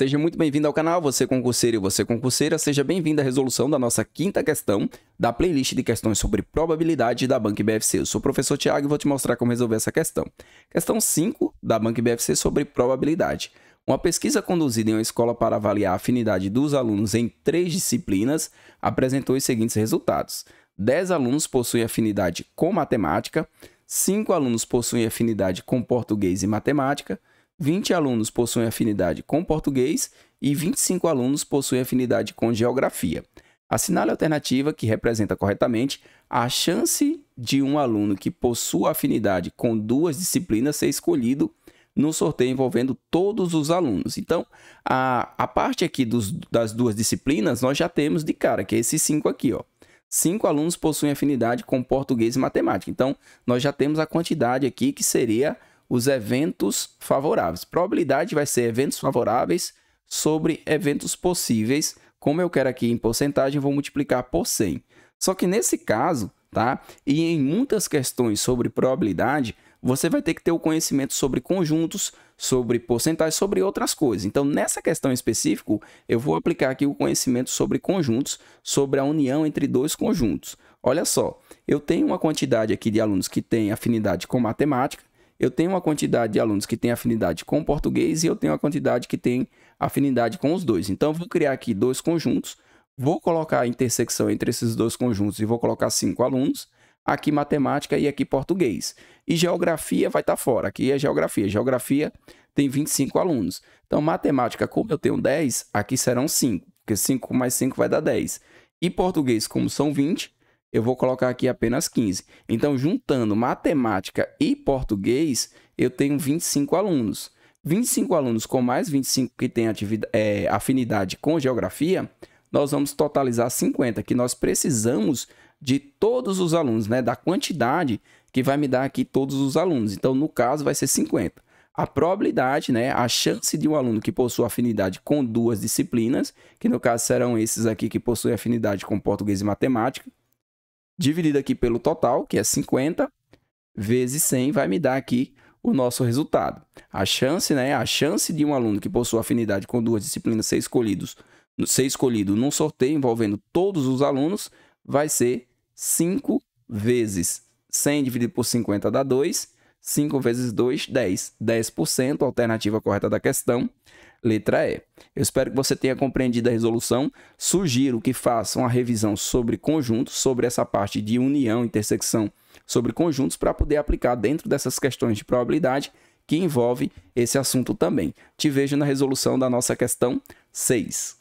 Seja muito bem-vindo ao canal, você concurseiro e você concurseira, seja bem-vindo à resolução da nossa quinta questão da playlist de questões sobre probabilidade da Banca BFC. Eu sou o professor Tiago e vou te mostrar como resolver essa questão. Questão 5 da Banca BFC sobre probabilidade. Uma pesquisa conduzida em uma escola para avaliar a afinidade dos alunos em três disciplinas apresentou os seguintes resultados. 10 alunos possuem afinidade com matemática, 5 alunos possuem afinidade com português e matemática, 20 alunos possuem afinidade com português e 25 alunos possuem afinidade com geografia. Assinale a alternativa que representa corretamente a chance de um aluno que possua afinidade com duas disciplinas ser escolhido no sorteio envolvendo todos os alunos. Então, a, a parte aqui dos, das duas disciplinas nós já temos de cara, que é esses cinco aqui, ó. Cinco alunos possuem afinidade com português e matemática. Então, nós já temos a quantidade aqui que seria os eventos favoráveis. Probabilidade vai ser eventos favoráveis sobre eventos possíveis. Como eu quero aqui em porcentagem, vou multiplicar por 100. Só que nesse caso, tá? E em muitas questões sobre probabilidade, você vai ter que ter o conhecimento sobre conjuntos, sobre porcentagens, sobre outras coisas. Então, nessa questão específica, eu vou aplicar aqui o conhecimento sobre conjuntos, sobre a união entre dois conjuntos. Olha só, eu tenho uma quantidade aqui de alunos que têm afinidade com matemática, eu tenho uma quantidade de alunos que tem afinidade com português e eu tenho uma quantidade que tem afinidade com os dois. Então, vou criar aqui dois conjuntos, vou colocar a intersecção entre esses dois conjuntos e vou colocar cinco alunos, aqui matemática e aqui português. E geografia vai estar tá fora, aqui é geografia. Geografia tem 25 alunos. Então, matemática, como eu tenho 10, aqui serão 5, porque 5 mais 5 vai dar 10. E português, como são 20, eu vou colocar aqui apenas 15. Então, juntando matemática e português, eu tenho 25 alunos. 25 alunos com mais 25 que têm é, afinidade com geografia, nós vamos totalizar 50, que nós precisamos de todos os alunos, né? da quantidade que vai me dar aqui todos os alunos. Então, no caso, vai ser 50. A probabilidade, né, a chance de um aluno que possui afinidade com duas disciplinas, que no caso serão esses aqui que possuem afinidade com português e matemática, dividido aqui pelo total, que é 50, vezes 100 vai me dar aqui o nosso resultado. A chance, né, a chance de um aluno que possui afinidade com duas disciplinas ser escolhidos, ser escolhido num sorteio envolvendo todos os alunos vai ser 5 vezes 100 dividido por 50 dá 2, 5 vezes 2, 10. 10%, alternativa correta da questão. Letra E. Eu espero que você tenha compreendido a resolução. Sugiro que faça uma revisão sobre conjuntos, sobre essa parte de união, intersecção, sobre conjuntos, para poder aplicar dentro dessas questões de probabilidade que envolve esse assunto também. Te vejo na resolução da nossa questão 6.